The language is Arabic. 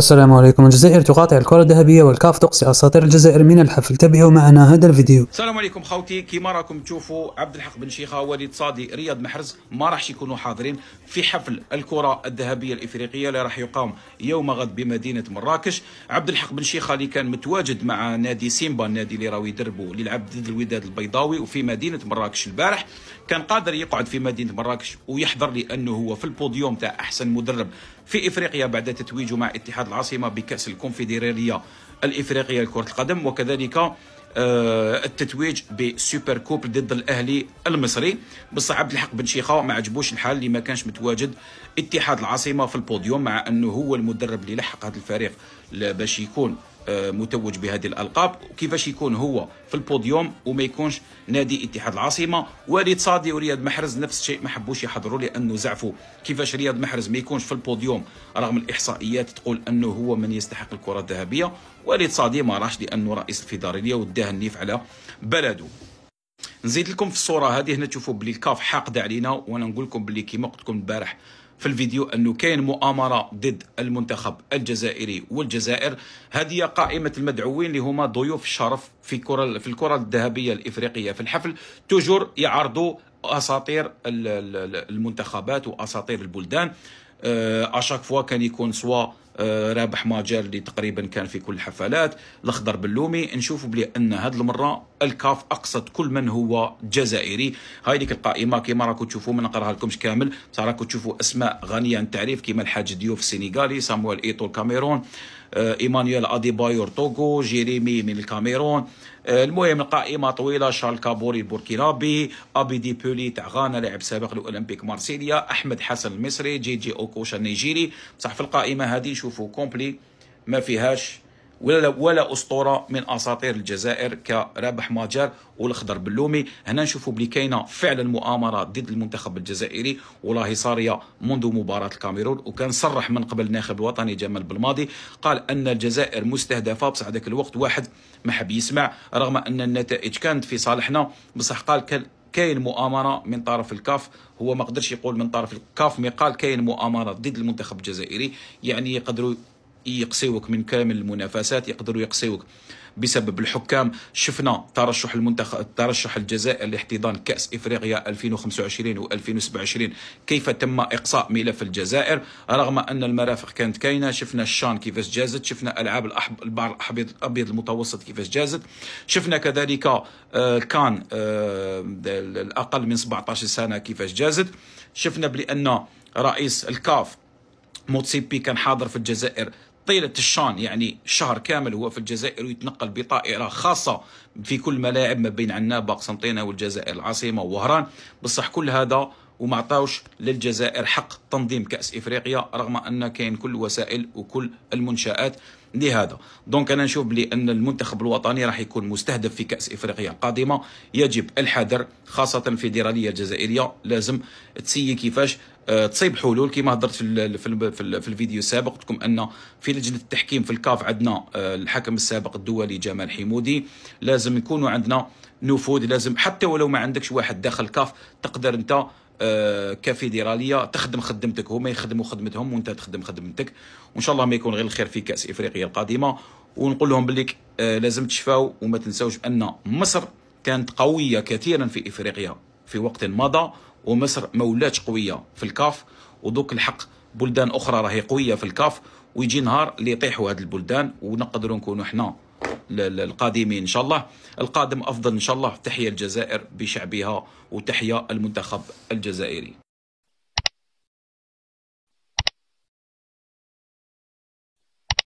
السلام عليكم الجزائر تقاطع الكرة الذهبية والكاف تقصي أساطير الجزائر من الحفل تابعوا معنا هذا الفيديو السلام عليكم خوتي كيما راكم تشوفوا عبد الحق بن شيخة وليد صادي رياض محرز ما راحش يكونوا حاضرين في حفل الكرة الذهبية الإفريقية اللي راح يقام يوم غد بمدينة مراكش عبد الحق بن شيخة اللي كان متواجد مع نادي سيمبا النادي اللي راهو يدربوا للعب ضد الوداد البيضاوي وفي مدينة مراكش البارح كان قادر يقعد في مدينة مراكش ويحضر لأنه هو في البوديوم تاع أحسن مدرب في إفريقيا بعد تتويجه مع اتحاد العاصمة بكأس الكونفدرالية الإفريقية لكرة القدم وكذلك آه، التتويج بسوبر كوب ضد الاهلي المصري بصح عبد الحق بن شيخه ما عجبوش الحال اللي ما كانش متواجد اتحاد العاصمه في البوديوم مع انه هو المدرب اللي لحق هذا الفريق باش يكون آه، متوج بهذه الالقاب وكيفاش يكون هو في البوديوم وما يكونش نادي اتحاد العاصمه وليد صادي ورياض محرز نفس الشيء ما حبوش يحضروا لانه زعفوا كيفاش رياض محرز ما يكونش في البوديوم رغم الاحصائيات تقول انه هو من يستحق الكره الذهبيه وليد صادي ما راحش لانه رئيس الفيدراليه وداه النيف على بلده نزيد لكم في الصوره هذه هنا تشوفوا بلي الكاف حاقده علينا وانا نقول لكم بلي كيما قلت لكم البارح في الفيديو أنه كاين مؤامرة ضد المنتخب الجزائري والجزائر هذه قائمة المدعوين اللي هما ضيوف الشرف في كرة في الكرة الذهبية الإفريقية في الحفل تجر يعرضوا أساطير المنتخبات وأساطير البلدان اشاك أه، فوا كان يكون سوا آه، رابح ماجر اللي تقريبا كان في كل الحفلات الاخضر بلومي نشوفوا بلي ان هذه المره الكاف اقصد كل من هو جزائري هاي ديك القائمه كيما راكم تشوفوا ما نقراها لكمش كامل راكم تشوفوا اسماء غنيه عن التعريف كيما الحاج ديوف السنغالي سامويل ايتو الكاميرون آه، ايمانويل اديبايور توغو جيريمي من الكاميرون آه، المهم القائمه طويله شارل كابوري البوركينابي ابي دي بولي تاع غانا لاعب سابق لاولمبيك مارسيليا احمد حسن المصري جي جي اوكوشا النيجيري بصح في القائمه هذه شوفوا كومبلي ما فيهاش ولا ولا اسطوره من اساطير الجزائر كرابح ماجر والخضر بلومي هنا نشوفوا بلي كاينه فعلا مؤامره ضد المنتخب الجزائري والله صاريه منذ مباراه الكاميرون وكان صرح من قبل الناخب الوطني جمال بالماضي قال ان الجزائر مستهدفه بصح ذاك الوقت واحد ما حب يسمع رغم ان النتائج كانت في صالحنا بصح قال كان كاين مؤامره من طرف الكاف هو ما قدرش يقول من طرف الكاف مي قال كاين مؤامره ضد المنتخب الجزائري يعني يقدروا يقصيوك من كامل المنافسات يقدروا يقصيوك بسبب الحكام شفنا ترشح المنتخب ترشح الجزائر لاحتضان كأس إفريقيا 2025 و2027 كيف تم إقصاء ملف الجزائر رغم أن المرافق كانت كاينة شفنا الشان كيفاش جازت شفنا ألعاب الأحب البحر الأبيض الأبيض المتوسط كيفاش جازت شفنا كذلك آه، كان آه، الأقل من 17 سنة كيفاش جازت شفنا بأن رئيس الكاف موتسيبي كان حاضر في الجزائر طيلة الشان يعني شهر كامل هو في الجزائر ويتنقل بطائرة خاصة في كل ملاعب ما بين عنابة قسنطينة والجزائر العاصمة ووهران بصح كل هذا وما عطاوش للجزائر حق تنظيم كأس إفريقيا رغم أن كاين كل وسائل وكل المنشآت لهذا دونك انا نشوف بلي ان المنتخب الوطني راح يكون مستهدف في كاس افريقيا القادمه يجب الحذر خاصه الفيدراليه الجزائريه لازم تسيي كيفاش آه، تصيب حلول كما هضرت في في الفيديو السابق قلت لكم ان في لجنه التحكيم في الكاف عندنا آه، الحكم السابق الدولي جمال حمودي لازم يكونوا عندنا نفوذ لازم حتى ولو ما عندكش واحد داخل الكاف تقدر انت آه، كفيدراليه تخدم خدمتك هما يخدموا خدمتهم وانت تخدم خدمتك وان شاء الله ما يكون غير الخير في كاس افريقيا القادمه ونقول لهم باللي آه، لازم تشفاو وما تنساوش ان مصر كانت قويه كثيرا في افريقيا في وقت مضى ومصر ما ولاتش قويه في الكاف ودوك الحق بلدان اخرى راهي قويه في الكاف ويجي نهار اللي يطيحوا هاد البلدان ونقدروا نكونوا حنا القادمين إن شاء الله القادم أفضل إن شاء الله تحيا الجزائر بشعبها وتحيا المنتخب الجزائري